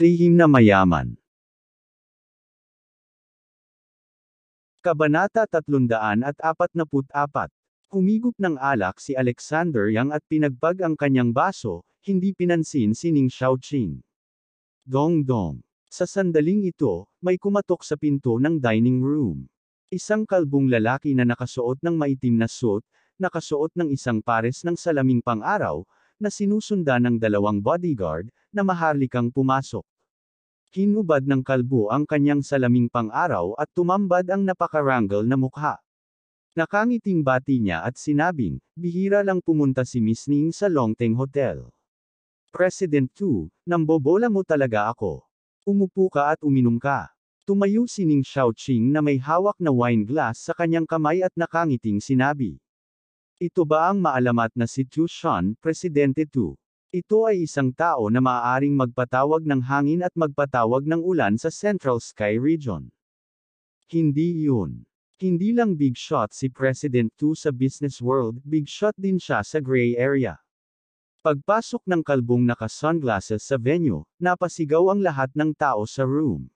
Lihim na mayaman. Kabanata 344 Humigop ng alak si Alexander Yang at pinagbag ang kanyang baso, hindi pinansin si Ning Xiaoqing. Dong dong. Sa sandaling ito, may kumatok sa pinto ng dining room. Isang kalbong lalaki na nakasuot ng maitim na suit, nakasuot ng isang pares ng salaming pang-araw, na sinusunda ng dalawang bodyguard, na maharlikang pumasok. Hinubad ng kalbo ang kanyang salaming pang-araw at tumambad ang napakarangal na mukha. Nakangiting bati niya at sinabing, bihira lang pumunta si Miss Ning sa Longteng Hotel. President 2, nambobola mo talaga ako. Umupo ka at uminom ka. Tumayo si Ning Xiaoqing na may hawak na wine glass sa kanyang kamay at nakangiting sinabi. Ito ba ang maalamat na si Chu Shan, Presidente Tu? Ito ay isang tao na maaaring magpatawag ng hangin at magpatawag ng ulan sa Central Sky Region. Hindi yun. Hindi lang big shot si President Tu sa business world, big shot din siya sa gray area. Pagpasok ng kalbong naka-sunglasses sa venue, napasigaw ang lahat ng tao sa room.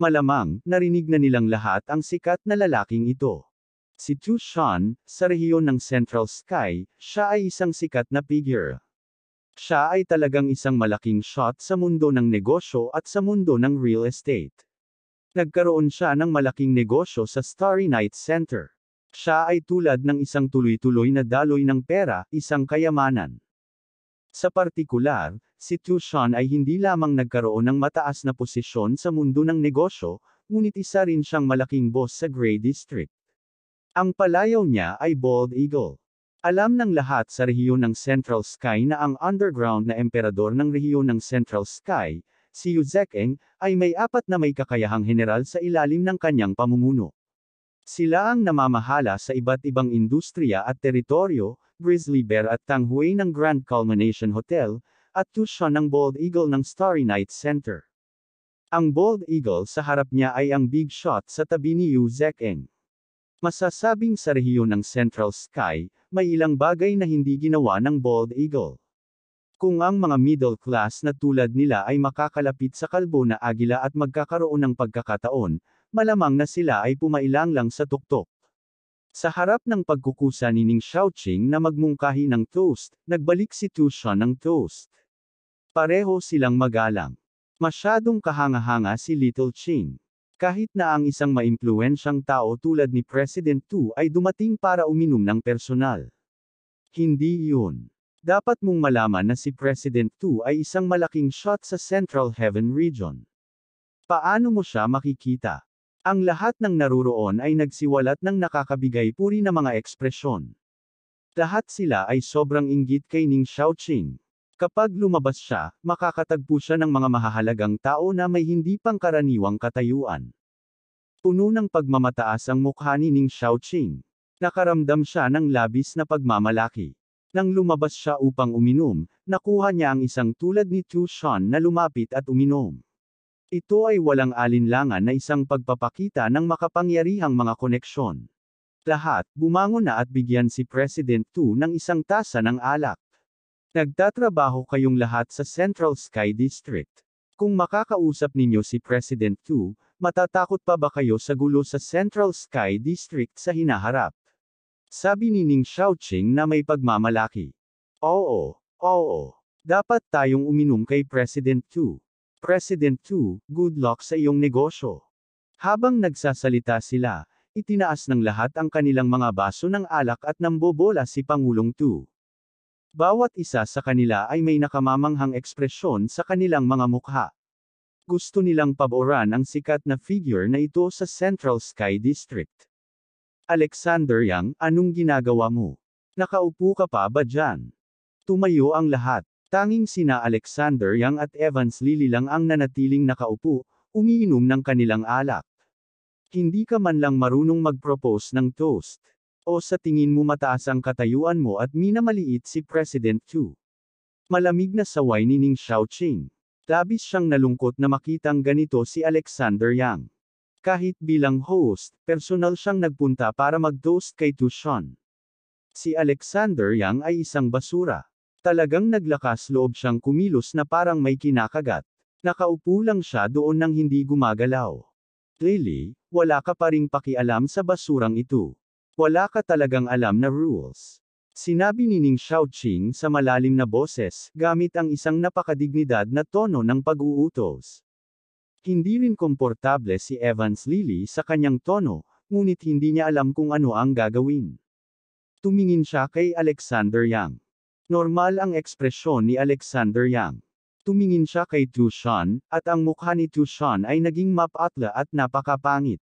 Malamang, narinig na nilang lahat ang sikat na lalaking ito. Si Tu Shan, sa rehiyon ng Central Sky, siya ay isang sikat na figure. Siya ay talagang isang malaking shot sa mundo ng negosyo at sa mundo ng real estate. Nagkaroon siya ng malaking negosyo sa Starry Night Center. Siya ay tulad ng isang tuloy-tuloy na daloy ng pera, isang kayamanan. Sa partikular, si Tushan ay hindi lamang nagkaroon ng mataas na posisyon sa mundo ng negosyo, ngunit isa rin siyang malaking boss sa Grey District. Ang palayaw niya ay Bald Eagle. Alam ng lahat sa rehiyon ng Central Sky na ang underground na emperador ng rehiyon ng Central Sky, si Yuzekeng, ay may apat na may kakayahang general sa ilalim ng kanyang pamumuno. Sila ang namamahala sa iba't ibang industriya at teritoryo, Grizzly Bear at Tanghui ng Grand Culmination Hotel, at Tushan ng Bald Eagle ng Starry Night Center. Ang Bald Eagle sa harap niya ay ang Big Shot sa tabi ni Yu Zekeng. Masasabing sa rehiyon ng Central Sky, may ilang bagay na hindi ginawa ng bald eagle. Kung ang mga middle class na tulad nila ay makakalapit sa kalbo na agila at magkakaroon ng pagkakataon, malamang na sila ay pumailang lang sa tuktok. Sa harap ng pagkukusa ni Ning Xiaoqing na magmungkahi ng toast, nagbalik si Tushan ng toast. Pareho silang magalang. Masyadong kahanga-hanga si Little Ching. Kahit na ang isang maimpluensyang tao tulad ni President Tu ay dumating para uminom ng personal. Hindi iyon. Dapat mong malaman na si President Tu ay isang malaking shot sa Central Heaven Region. Paano mo siya makikita? Ang lahat ng naruroon ay nagsiwalat ng nakakabigay puri na mga ekspresyon. Lahat sila ay sobrang inggit kay Ning Xiaoqing. Kapag lumabas siya, makakatagpo siya ng mga mahahalagang tao na may hindi pangkaraniwang katayuan. Puno ng pagmamataas ang mukha ni Ning Xiaoqing. Nakaramdam siya ng labis na pagmamalaki. Nang lumabas siya upang uminom, nakuha niya ang isang tulad ni Tu Shan na lumapit at uminom. Ito ay walang alinlangan na isang pagpapakita ng makapangyarihang mga koneksyon. Lahat, bumangon na at bigyan si President Tu ng isang tasa ng alak. Nagtatrabaho kayong lahat sa Central Sky District. Kung makakausap ninyo si President Tu, matatakot pa ba kayo sa gulo sa Central Sky District sa hinaharap? Sabi ni Ning Xiaoqing na may pagmamalaki. Oo, oo. Dapat tayong uminom kay President Tu. President Tu, good luck sa iyong negosyo. Habang nagsasalita sila, itinaas ng lahat ang kanilang mga baso ng alak at nambobola si Pangulong Tu. Bawat isa sa kanila ay may nakamamanghang ekspresyon sa kanilang mga mukha. Gusto nilang paboran ang sikat na figure na ito sa Central Sky District. Alexander Yang, anong ginagawa mo? Nakaupo ka pa ba dyan? Tumayo ang lahat. Tanging sina Alexander Yang at Evans Lily lang ang nanatiling nakaupo, umiinom ng kanilang alak. Hindi ka man lang marunong mag-propose ng toast. O sa tingin mo mataas ang katayuan mo at minamaliit si President Chu. Malamig na saway ni Ning Xiaoqing. Labis siyang nalungkot na makitang ganito si Alexander Yang. Kahit bilang host, personal siyang nagpunta para mag-toast kay Tu Tushan. Si Alexander Yang ay isang basura. Talagang naglakas loob siyang kumilos na parang may kinakagat. Nakaupo lang siya doon nang hindi gumagalaw. Really, wala ka pa ring pakialam sa basurang ito. Wala ka talagang alam na rules. Sinabi ni Ning Xiaoqing sa malalim na boses, gamit ang isang napakadignidad na tono ng pag-uutos. Hindi rin komportable si Evans Lily sa kanyang tono, ngunit hindi niya alam kung ano ang gagawin. Tumingin siya kay Alexander Yang. Normal ang ekspresyon ni Alexander Yang. Tumingin siya kay Tushan, at ang mukha ni Tushan ay naging mapatla at napakapangit.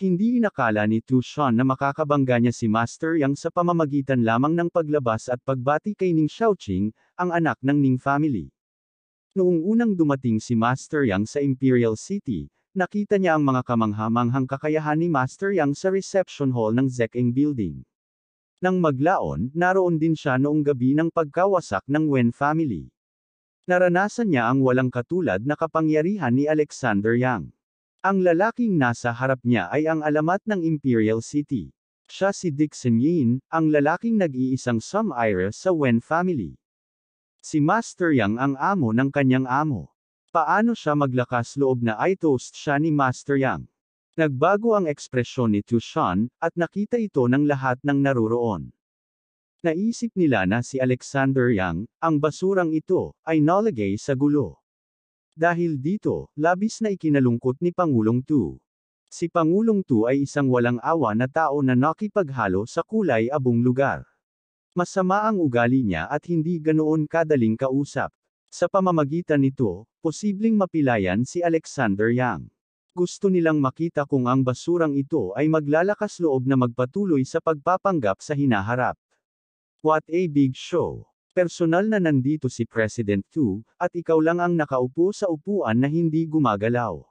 Hindi inakala ni Tu Shan na makakabangga niya si Master Yang sa pamamagitan lamang ng paglabas at pagbati kay Ning Xiaoqing, ang anak ng Ning family. Noong unang dumating si Master Yang sa Imperial City, nakita niya ang mga kamanghamanghang kakayahan ni Master Yang sa reception hall ng Zekeng Building. Nang maglaon, naroon din siya noong gabi ng pagkawasak ng Wen family. Naranasan niya ang walang katulad na kapangyarihan ni Alexander Yang. Ang lalaking nasa harap niya ay ang alamat ng Imperial City. Siya si Dixon Yin, ang lalaking nag-iisang Sum Ira sa Wen family. Si Master Yang ang amo ng kanyang amo. Paano siya maglakas loob na ay toast siya ni Master Yang? Nagbago ang ekspresyon ni Tushan, at nakita ito ng lahat ng naroroon. Naisip nila na si Alexander Yang, ang basurang ito, ay nalagay sa gulo. Dahil dito, labis na ikinalungkot ni Pangulong Tu. Si Pangulong Tu ay isang walang awa na tao na nakipaghalo sa kulay abong lugar. Masama ang ugali niya at hindi ganoon kadaling kausap. Sa pamamagitan nito, posibleng mapilayan si Alexander Yang. Gusto nilang makita kung ang basurang ito ay maglalakas loob na magpatuloy sa pagpapanggap sa hinaharap. What a big show! Personal na nandito si President Tu, at ikaw lang ang nakaupo sa upuan na hindi gumagalaw.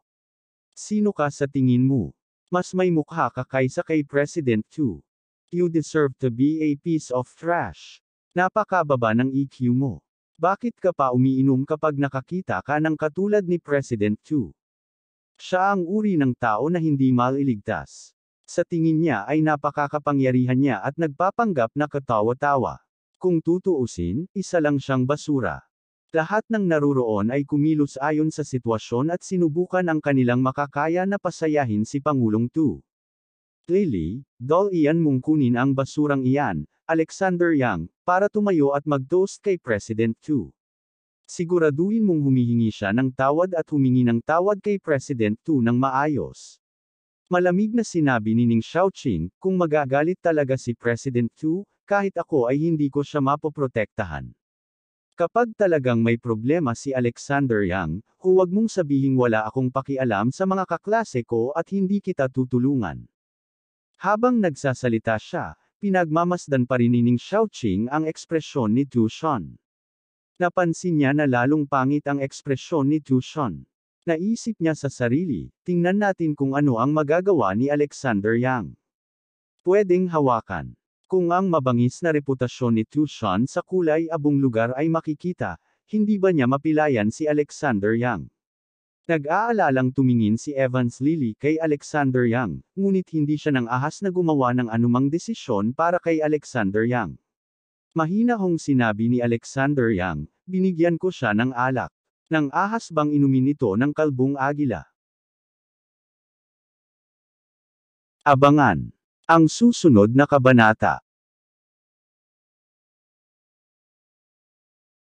Sino ka sa tingin mo? Mas may mukha ka kaysa kay President Tu. You deserve to be a piece of trash. Napakababa ng EQ mo. Bakit ka pa umiinom kapag nakakita ka ng katulad ni President Tu? Siya ang uri ng tao na hindi maliligtas. Sa tingin niya ay napakakapangyarihan niya at nagpapanggap na katawa-tawa. Kung tutuusin, isa lang siyang basura. Lahat ng naruroon ay kumilos ayon sa sitwasyon at sinubukan ang kanilang makakaya na pasayahin si Pangulong Tu. Lily, Dol iyan mong kunin ang basurang iyan, Alexander Yang, para tumayo at mag-toast kay President Tu. Siguraduhin mong humihingi siya ng tawad at humingi ng tawad kay President Tu ng maayos. Malamig na sinabi ni Ning Xiaoqing, kung magagalit talaga si President Tu, kahit ako ay hindi ko siya mapoprotektahan. Kapag talagang may problema si Alexander Yang, huwag mong sabihing wala akong pakialam sa mga kaklase ko at hindi kita tutulungan. Habang nagsasalita siya, pinagmamasdan pa rin nining Xiaoqing ang ekspresyon ni Tu Shan. Napansin niya na lalong pangit ang ekspresyon ni Tu Shan. Naisip niya sa sarili, tingnan natin kung ano ang magagawa ni Alexander Yang. Pwedeng hawakan. Kung ang mabangis na reputasyon ni Tushan sa kulay abong lugar ay makikita, hindi ba niya mapilayan si Alexander Yang? Nag-aalalang tumingin si Evans Lilly kay Alexander Yang, ngunit hindi siya nang ahas na gumawa ng anumang desisyon para kay Alexander Yang. Mahina hong sinabi ni Alexander Yang, binigyan ko siya ng alak. Nang ahas bang inumin ito ng kalbong agila? Abangan! Ang susunod na kabanata